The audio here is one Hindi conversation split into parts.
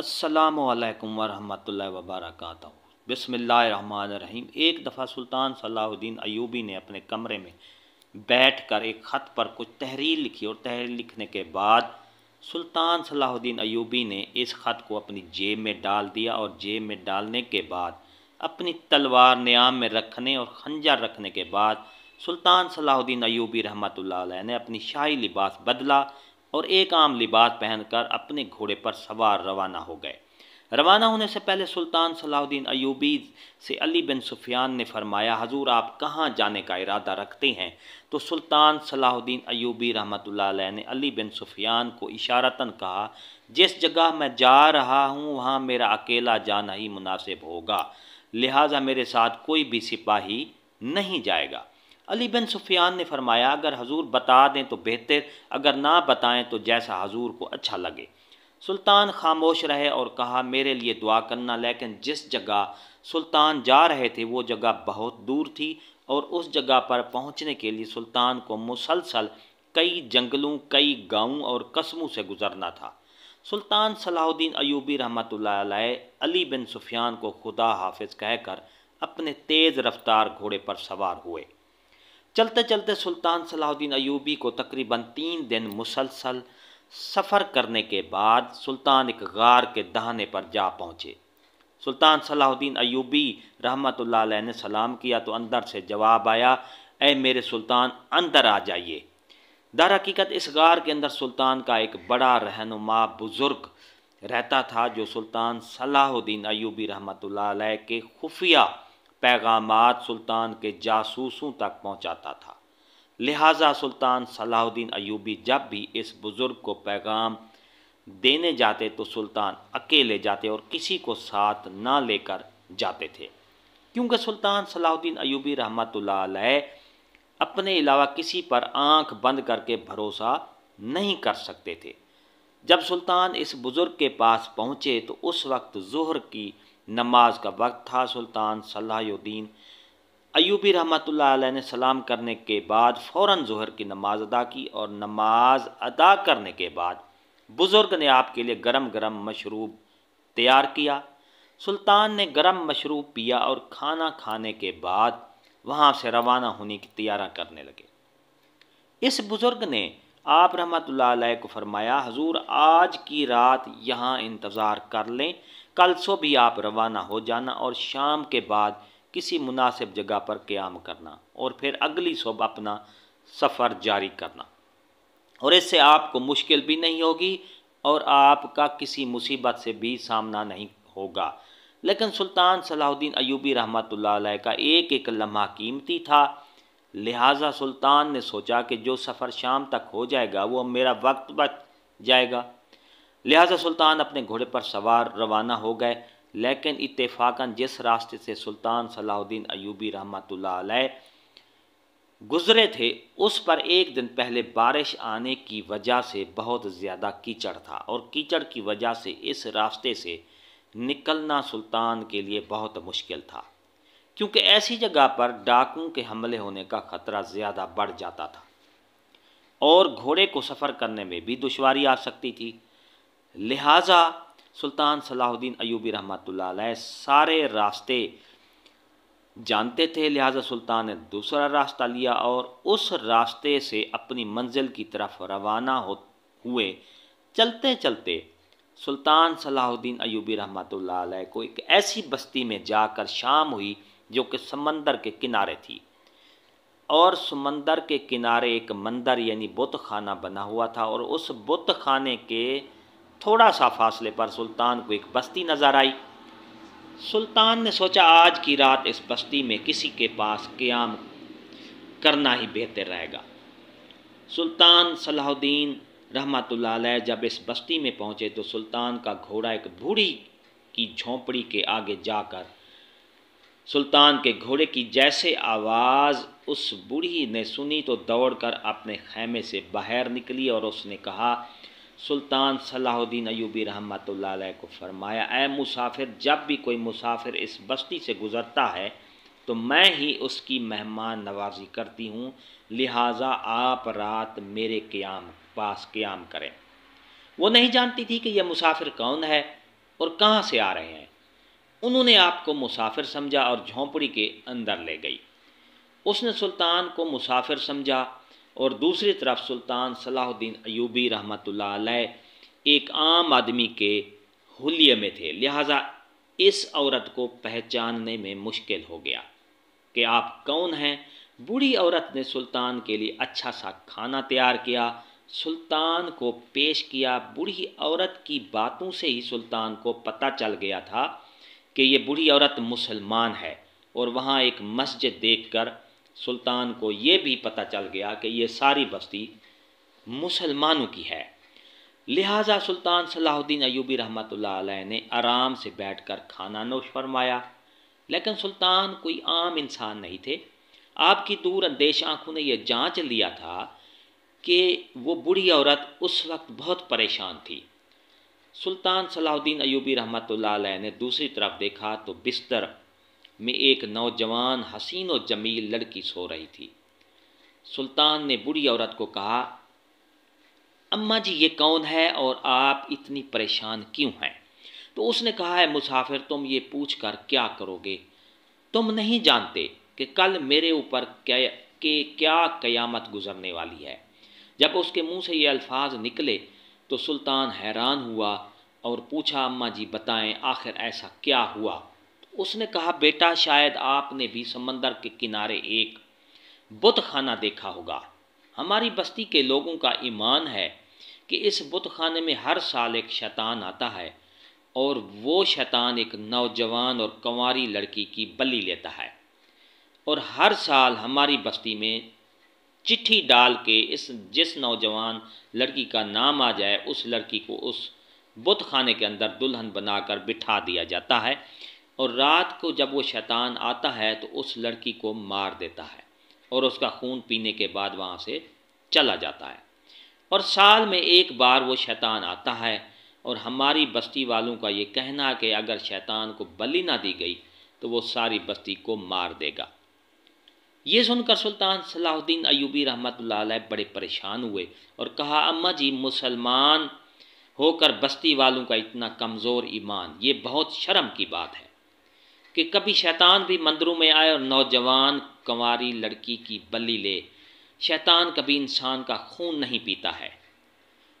अस्सलाम वालेकुम वबरक़ वबरकatuहू बिसमीम एक दफ़ा सुल्तान सलाहुद्दीन अयूबी ने अपने कमरे में बैठ कर एक ख़त पर कुछ तहरीर लिखी और तहरीर लिखने के बाद सुल्तान सलाहुद्दीन अयूबी ने इस ख़त को अपनी जेब में डाल दिया और जेब में डालने के बाद अपनी तलवार न्याम में रखने और खंजर रखने के बाद सुल्तान सलाहुद्दीन अयूबी रहमत ने अपनी शाही लिबास बदला और एक आम लिबास पहनकर अपने घोड़े पर सवार रवाना हो गए रवाना होने से पहले सुल्तान सलाउद्दीन अयूबी से अली बिन सुफियान ने फरमाया हजूर आप कहाँ जाने का इरादा रखते हैं तो सुल्तान सलाहुद्दीन अयूबी रहमत ने अली बिन सुफियान को इशारतन कहा जिस जगह मैं जा रहा हूँ वहाँ मेरा अकेला जाना ही मुनासिब होगा लिहाजा मेरे साथ कोई भी सिपाही नहीं जाएगा अली बिन सुफियान ने फरमाया अगर हजूर बता दें तो बेहतर अगर ना बताएं तो जैसा हजूर को अच्छा लगे सुल्तान खामोश रहे और कहा मेरे लिए दुआ करना लेकिन जिस जगह सुल्तान जा रहे थे वो जगह बहुत दूर थी और उस जगह पर पहुंचने के लिए सुल्तान को मुसलसल कई जंगलों कई गांवों और कस्बों से गुजरना था सुल्तान सलाहुद्दीन अयूबी रहमत अली बिन सुफियान को खुदा हाफिज कहकर अपने तेज़ रफ्तार घोड़े पर सवार हुए चलते चलते सुल्तान सलाहुद्दीन अयूबी को तकरीबन तीन दिन मुसलसल सफ़र करने के बाद सुल्तान एक गार के दहाने पर जा पहुँचे सुल्तान सलाहुद्दीन अयूबी रहमत ने सलाम किया तो अंदर से जवाब आया ए मेरे सुल्तान अंदर आ जाइए दर हकीकत इस गार के अंदर सुल्तान का एक बड़ा रहनुमा बुज़ुर्ग रहता था जो सुल्तान सलाहुद्दीन अयूबी रहमत के खुफिया पैगाम सुल्तान के जासूसों तक पहुँचाता था लिहाजा सुल्तान सलाहुद्दीन अयूबी जब भी इस बुज़ुर्ग को पैगाम देने जाते तो सुल्तान अकेले जाते और किसी को साथ ना लेकर जाते थे क्योंकि सुल्तान सलाहुद्दीन अयूबी रहमत अपने अलावा किसी पर आंख बंद करके भरोसा नहीं कर सकते थे जब सुल्तान इस बुज़ुर्ग के पास पहुँचे तो उस वक्त जहर की नमाज का वक्त था सुल्तान सलाहुद्दीन अयूबी रहमत ने सलाम करने के बाद फ़ौर जहर की नमाज अदा की और नमाज अदा करने के बाद बुज़ुर्ग ने आपके लिए गरम गरम मशरूब तैयार किया सुल्तान ने गरम मशरूब पिया और खाना खाने के बाद वहाँ से रवाना होने की तैयारा करने लगे इस बुज़ुर्ग ने आप रहमत को फरमाया हजूर आज की रात यहाँ इंतज़ार कर लें कल सो भी आप रवाना हो जाना और शाम के बाद किसी मुनासिब जगह पर क़्याम करना और फिर अगली सुबह अपना सफ़र जारी करना और इससे आपको मुश्किल भी नहीं होगी और आपका किसी मुसीबत से भी सामना नहीं होगा लेकिन सुल्तान सलाहुद्दीन अयूबी रहमत का एक एक लम्हा कीमती था लिहाजा सुल्तान ने सोचा कि जो सफ़र शाम तक हो जाएगा वो मेरा वक्त बच जाएगा लिहाजा सुल्तान अपने घोड़े पर सवार रवाना हो गए लेकिन इतफाकन जिस रास्ते से सुल्तान सलाहुद्दीन अयूबी रहमत गुज़रे थे उस पर एक दिन पहले बारिश आने की वजह से बहुत ज़्यादा कीचड़ था और कीचड़ की वजह से इस रास्ते से निकलना सुल्तान के लिए बहुत मुश्किल था क्योंकि ऐसी जगह पर डाकुओं के हमले होने का खतरा ज़्यादा बढ़ जाता था और घोड़े को सफ़र करने में भी दुशारी आ सकती थी लिहाजा सुल्तान सलाहुद्दीन अयूबी रहमत सारे रास्ते जानते थे लिहाजा सुल्तान ने दूसरा रास्ता लिया और उस रास्ते से अपनी मंजिल की तरफ रवाना हो हुए चलते चलते सुल्तान सलाहुद्दीन अयूबी रहमत को एक ऐसी बस्ती में जाकर शाम हुई जो कि समंदर के किनारे थी और समंदर के किनारे एक मंदिर यानी बुत खाना बना हुआ था और उस बुत खाने के थोड़ा सा फासले पर सुल्तान को एक बस्ती नज़र आई सुल्तान ने सोचा आज की रात इस बस्ती में किसी के पास क्याम करना ही बेहतर रहेगा सुल्तान सलाहुद्दीन रहमतुल्लाह जब इस बस्ती में पहुँचे तो सुल्तान का घोड़ा एक बूढ़ी की झोंपड़ी के आगे जाकर सुल्तान के घोड़े की जैसे आवाज़ उस बूढ़ी ने सुनी तो दौड़कर अपने खैमे से बाहर निकली और उसने कहा सुल्तान सलाहुद्दीन अयूबी रहमत को फरमाया ऐ मुसाफिर जब भी कोई मुसाफिर इस बस्ती से गुज़रता है तो मैं ही उसकी मेहमान नवाजी करती हूँ लिहाजा आप रात मेरे क्याम पास क्याम करें वो नहीं जानती थी कि यह मुसाफिर कौन है और कहाँ से आ रहे हैं उन्होंने आपको मुसाफिर समझा और झोंपड़ी के अंदर ले गई उसने सुल्तान को मुसाफिर समझा और दूसरी तरफ सुल्तान सलाहुद्दीन अयूबी रहमत एक आम आदमी के हुलिये में थे लिहाजा इस औरत को पहचानने में मुश्किल हो गया कि आप कौन हैं बूढ़ी औरत ने सुल्तान के लिए अच्छा सा खाना तैयार किया सुल्तान को पेश किया बूढ़ी औरत की बातों से ही सुल्तान को पता चल गया था कि ये बूढ़ी औरत मुसलमान है और वहाँ एक मस्जिद देखकर सुल्तान को ये भी पता चल गया कि ये सारी बस्ती मुसलमानों की है लिहाजा सुल्तान सलाहुद्दीन अयूबी रहमत ने आराम से बैठकर खाना नोश फरमाया लेकिन सुल्तान कोई आम इंसान नहीं थे आपकी दूर अंदेश आँखों ने यह जाँच लिया था कि वो बूढ़ी औरत उस वक्त बहुत परेशान थी सुल्तान सलाउद्दीन अयूबी रहमत ने दूसरी तरफ देखा तो बिस्तर में एक नौजवान हसीन और जमील लड़की सो रही थी सुल्तान ने बुरी औरत को कहा अम्मा जी ये कौन है और आप इतनी परेशान क्यों हैं तो उसने कहा है मुसाफिर तुम ये पूछ कर क्या करोगे तुम नहीं जानते कि कल मेरे ऊपर के क्या कयामत गुजरने वाली है जब उसके मुंह से ये अल्फाज निकले तो सुल्तान हैरान हुआ और पूछा अम्मा जी बताएं आखिर ऐसा क्या हुआ तो उसने कहा बेटा शायद आपने भी समंदर के किनारे एक बुत खाना देखा होगा हमारी बस्ती के लोगों का ईमान है कि इस बुत खाने में हर साल एक शैतान आता है और वो शैतान एक नौजवान और कंवारी लड़की की बलि लेता है और हर साल हमारी बस्ती में चिट्ठी डाल के इस जिस नौजवान लड़की का नाम आ जाए उस लड़की को उस बुत खाने के अंदर दुल्हन बनाकर बिठा दिया जाता है और रात को जब वो शैतान आता है तो उस लड़की को मार देता है और उसका खून पीने के बाद वहाँ से चला जाता है और साल में एक बार वो शैतान आता है और हमारी बस्ती वालों का ये कहना कि अगर शैतान को बलि ना दी गई तो वो सारी बस्ती को मार देगा ये सुनकर सुल्तान सलाहुद्दीन अयूबी रहमत बड़े परेशान हुए और कहा अम्मा जी मुसलमान होकर बस्ती वालों का इतना कमज़ोर ईमान ये बहुत शर्म की बात है कि कभी शैतान भी मंदिरों में आए और नौजवान कंवारी लड़की की बली ले शैतान कभी इंसान का खून नहीं पीता है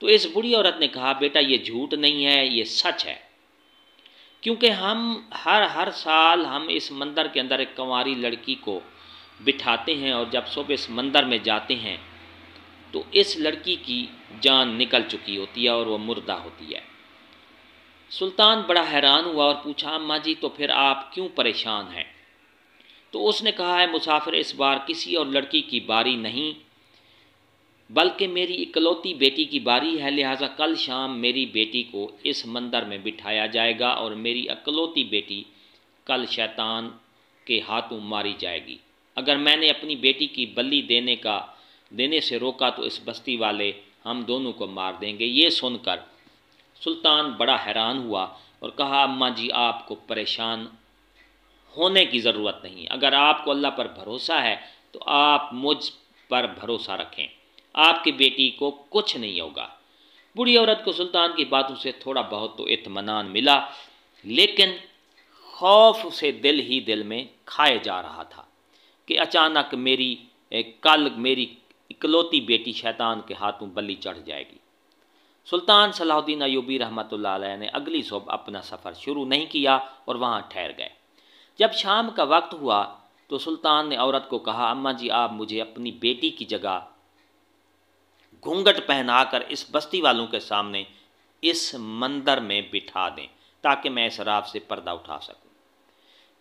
तो इस बुढ़ी औरत ने कहा बेटा ये झूठ नहीं है ये सच है क्योंकि हम हर हर साल हम इस मंदिर के अंदर एक कंवारी लड़की को बिठाते हैं और जब सुबह समंदर में जाते हैं तो इस लड़की की जान निकल चुकी होती है और वह मुर्दा होती है सुल्तान बड़ा हैरान हुआ और पूछा अम्मा जी तो फिर आप क्यों परेशान हैं तो उसने कहा है मुसाफिर इस बार किसी और लड़की की बारी नहीं बल्कि मेरी इकलौती बेटी की बारी है लिहाजा कल शाम मेरी बेटी को इस मंदिर में बिठाया जाएगा और मेरी इकलौती बेटी कल शैतान के हाथों मारी जाएगी अगर मैंने अपनी बेटी की बल्ली देने का देने से रोका तो इस बस्ती वाले हम दोनों को मार देंगे ये सुनकर सुल्तान बड़ा हैरान हुआ और कहा अम्मा जी आपको परेशान होने की ज़रूरत नहीं अगर आपको अल्लाह पर भरोसा है तो आप मुझ पर भरोसा रखें आपकी बेटी को कुछ नहीं होगा बूढ़ी औरत को सुल्तान की बातों से थोड़ा बहुत तो इतमान मिला लेकिन खौफ उसे दिल ही दिल में खाए जा रहा था कि अचानक मेरी कल मेरी इकलौती बेटी शैतान के हाथों बली चढ़ जाएगी सुल्तान सलाहुद्दीन अयूबी रहमत ने अगली सुबह अपना सफ़र शुरू नहीं किया और वहाँ ठहर गए जब शाम का वक्त हुआ तो सुल्तान ने औरत को कहा अम्मा जी आप मुझे अपनी बेटी की जगह घूंघट पहनाकर इस बस्ती वालों के सामने इस मंदिर में बिठा दें ताकि मैं इस राब से पर्दा उठा सकूं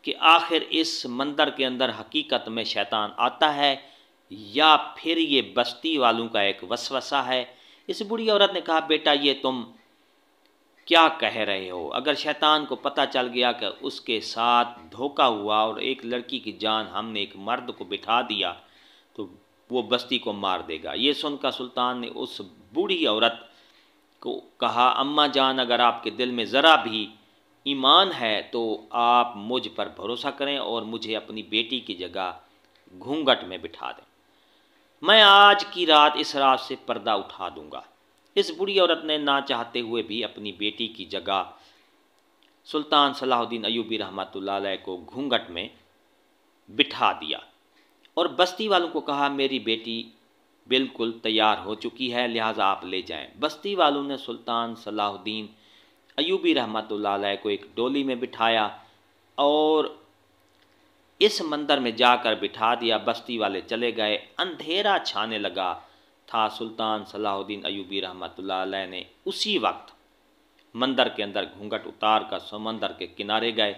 कि आखिर इस मंदिर के अंदर हकीकत में शैतान आता है या फिर ये बस्ती वालों का एक वसवसा है इस बूढ़ी औरत ने कहा बेटा ये तुम क्या कह रहे हो अगर शैतान को पता चल गया कि उसके साथ धोखा हुआ और एक लड़की की जान हमने एक मर्द को बिठा दिया तो वो बस्ती को मार देगा ये सुनकर सुल्तान ने उस बूढ़ी औरत को कहा अम्मा जान अगर आपके दिल में ज़रा भी ईमान है तो आप मुझ पर भरोसा करें और मुझे अपनी बेटी की जगह घूंघट में बिठा दें मैं आज की रात इस रात से पर्दा उठा दूंगा इस बुढ़ी औरत ने ना चाहते हुए भी अपनी बेटी की जगह सुल्तान सलाहुद्दीन अयूबी रहमत को घूंघट में बिठा दिया और बस्ती वालों को कहा मेरी बेटी बिल्कुल तैयार हो चुकी है लिहाजा आप ले जाएं बस्ती वालों ने सुल्तान सलाहुद्दीन अयूबी रहमतुल्लाह को एक डोली में बिठाया और इस मंदिर में जाकर बिठा दिया बस्ती वाले चले गए अंधेरा छाने लगा था सुल्तान सलाहुद्दीन अयूबी रहमत अलैह ने उसी वक्त मंदिर के अंदर घूंघट उतार कर समंदर के किनारे गए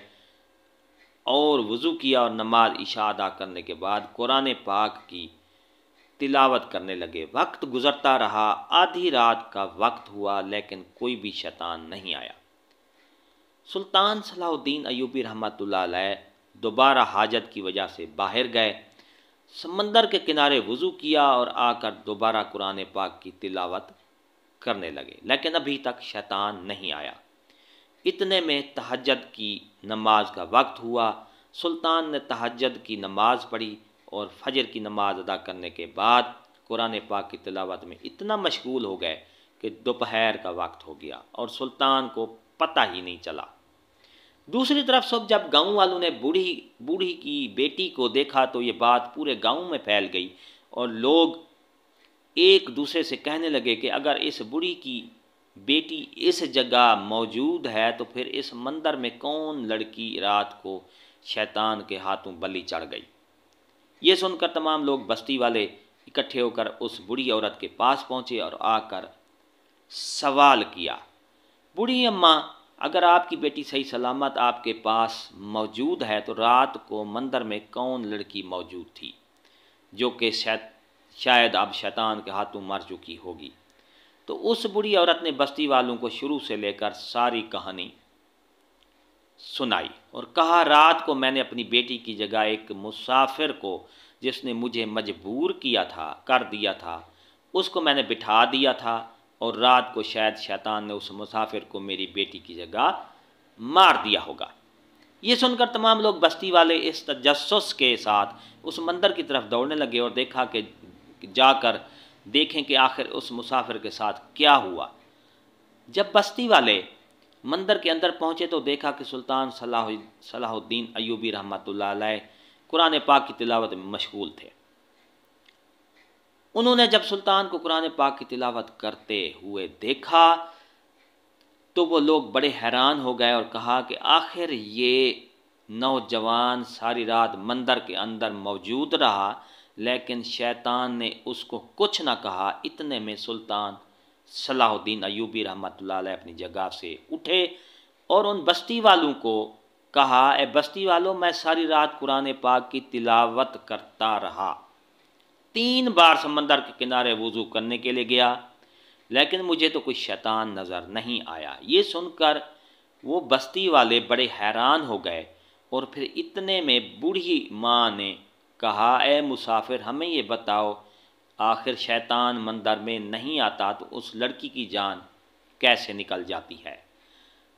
और वज़ू किया और नमाज इशा अदा करने के बाद कुरान पाक की तिलावत करने लगे वक्त गुजरता रहा आधी रात का वक्त हुआ लेकिन कोई भी शैतान नहीं आया सुल्तान सलाउद्दीन अयूबी रहमत दोबारा हाजत की वजह से बाहर गए समंदर के किनारे वज़ू किया और आकर दोबारा कुरान पाक की तिलावत करने लगे लेकिन अभी तक शैतान नहीं आया इतने में तहजद की नमाज का वक्त हुआ सुल्तान ने तहजद की नमाज पढ़ी और फजर की नमाज अदा करने के बाद कुरान पाक की तलावत में इतना मशगूल हो गए कि दोपहर का वक्त हो गया और सुल्तान को पता ही नहीं चला दूसरी तरफ सब जब गाँव वालों ने बूढ़ी बूढ़ी की बेटी को देखा तो ये बात पूरे गाँव में फैल गई और लोग एक दूसरे से कहने लगे कि अगर इस बूढ़ी की बेटी इस जगह मौजूद है तो फिर इस मंदिर में कौन लड़की रात को शैतान के हाथों बली चढ़ गई ये सुनकर तमाम लोग बस्ती वाले इकट्ठे होकर उस बूढ़ी औरत के पास पहुंचे और आकर सवाल किया बूढ़ी अम्मा अगर आपकी बेटी सही सलामत आपके पास मौजूद है तो रात को मंदिर में कौन लड़की मौजूद थी जो कि शायद शायद अब शैतान के हाथों मर चुकी होगी तो उस बूढ़ी औरत ने बस्ती वालों को शुरू से लेकर सारी कहानी सुनाई और कहा रात को मैंने अपनी बेटी की जगह एक मुसाफिर को जिसने मुझे मजबूर किया था कर दिया था उसको मैंने बिठा दिया था और रात को शायद शैतान ने उस मुसाफिर को मेरी बेटी की जगह मार दिया होगा ये सुनकर तमाम लोग बस्ती वाले इस तजस्स के साथ उस मंदिर की तरफ दौड़ने लगे और देखा कि जाकर देखें कि आखिर उस मुसाफिर के साथ क्या हुआ जब बस्ती वाले मंदिर के अंदर पहुँचे तो देखा कि सुल्तान सलाह सलाहुद्दीन अयूबी रहमत कुरान पाक की तिलावत में मशगूल थे उन्होंने जब सुल्तान को कुरान पाक की तिलावत करते हुए देखा तो वो लोग बड़े हैरान हो गए और कहा कि आखिर ये नौजवान सारी रात मंदिर के अंदर मौजूद रहा लेकिन शैतान ने उसको कुछ ना कहा इतने में सुल्तान सलाहुद्दीन अयूबी रहमत अपनी जगह से उठे और उन बस्ती वालों को कहा ए बस्ती वालों मैं सारी रात कुरान पाक की तिलावत करता रहा तीन बार समंदर के किनारे वज़ू करने के लिए गया लेकिन मुझे तो कोई शैतान नज़र नहीं आया ये सुनकर वो बस्ती वाले बड़े हैरान हो गए और फिर इतने में बूढ़ी माँ ने कहा ए मुसाफिर हमें ये बताओ आखिर शैतान मंदिर में नहीं आता तो उस लड़की की जान कैसे निकल जाती है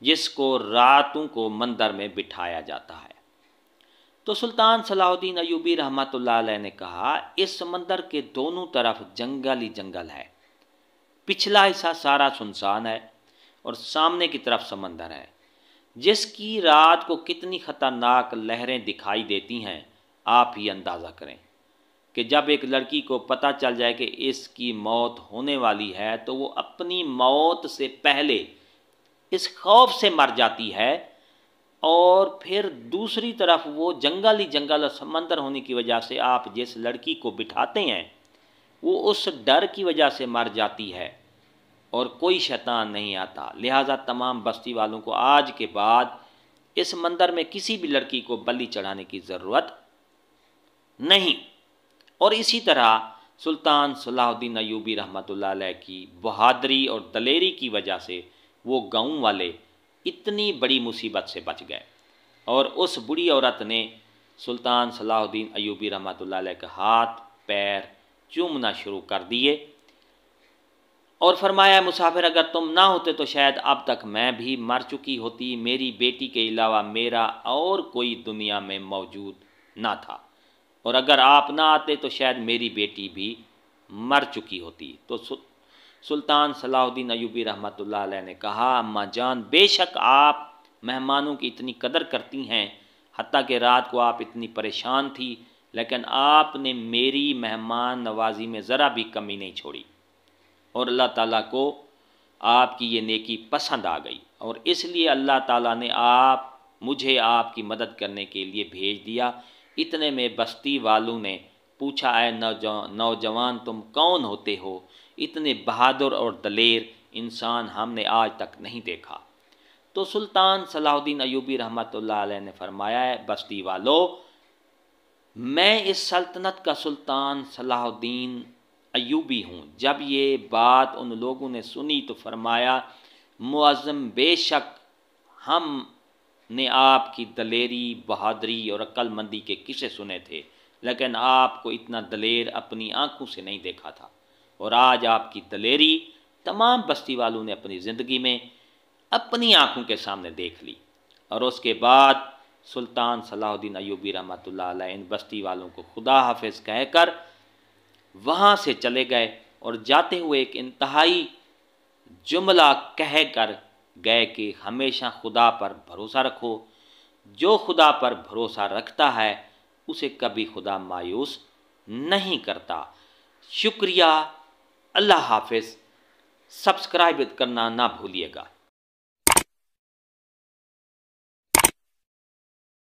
जिसको रातों को मंदिर में बिठाया जाता है तो सुल्तान सलाउद्दीन अयूबी रहमत ने कहा इस मंदिर के दोनों तरफ जंगल ही जंगल है पिछला हिस्सा सारा सुनसान है और सामने की तरफ समंदर है जिसकी रात को कितनी खतरनाक लहरें दिखाई देती हैं आप ही अंदाज़ा करें कि जब एक लड़की को पता चल जाए कि इसकी मौत होने वाली है तो वो अपनी मौत से पहले इस खौफ से मर जाती है और फिर दूसरी तरफ वो जंगल ही जंगल और समंदर होने की वजह से आप जिस लड़की को बिठाते हैं वो उस डर की वजह से मर जाती है और कोई शैतान नहीं आता लिहाजा तमाम बस्ती वालों को आज के बाद इस मंदिर में किसी भी लड़की को बलि चढ़ाने की ज़रूरत नहीं और इसी तरह सुल्तान सलाहुद्दीन अयूबी रहमत की बहादरी और दलेरी की वजह से वो गाँव वाले इतनी बड़ी मुसीबत से बच गए और उस बुरी औरत ने सुल्तान सलाहुद्दीन अयूबी रहमत के हाथ पैर चूमना शुरू कर दिए और फरमाया मुसाफिर अगर तुम ना होते तो शायद अब तक मैं भी मर चुकी होती मेरी बेटी के अलावा मेरा और कोई दुनिया में मौजूद ना था और अगर आप ना आते तो शायद मेरी बेटी भी मर चुकी होती तो सुल्तान सलाहुद्दीन अयूबी रहमत ने कहा अम्मा जान बेशक आप मेहमानों की इतनी कदर करती हैं हती कि रात को आप इतनी परेशान थी लेकिन आपने मेरी मेहमान नवाजी में ज़रा भी कमी नहीं छोड़ी और अल्लाह ताला को आपकी ये नेकी पसंद आ गई और इसलिए अल्लाह ताला ने आप मुझे आपकी मदद करने के लिए भेज दिया इतने में बस्ती वालों ने पूछा है नौजवान तुम कौन होते हो इतने बहादुर और दलेर इंसान हमने आज तक नहीं देखा तो सुल्तान सलाहुद्दीन अयूबी रहमत ने फरमाया है बस्ती वालों मैं इस सल्तनत का सुल्तान सलाहुद्दीन अयूबी हूँ जब ये बात उन लोगों ने सुनी तो फरमाया मुआज़म बेशक हम ने आपकी दलेरी बहादरी और अक्लमंदी के किसे सुने थे लेकिन आपको इतना दलेर अपनी आंखों से नहीं देखा था और आज आपकी दलेरी तमाम बस्ती वालों ने अपनी ज़िंदगी में अपनी आंखों के सामने देख ली और उसके बाद सुल्तान सलाहुद्दीन अयूबी रहमत इन बस्ती वालों को खुदा हाफिज कहकर वहाँ से चले गए और जाते हुए एक इंतहाई जुमला कह कर गए कि हमेशा खुदा पर भरोसा रखो जो खुदा पर भरोसा रखता है उसे कभी खुदा मायूस नहीं करता शुक्रिया अल्लाह हाफिज़ सब्सक्राइब करना ना भूलिएगा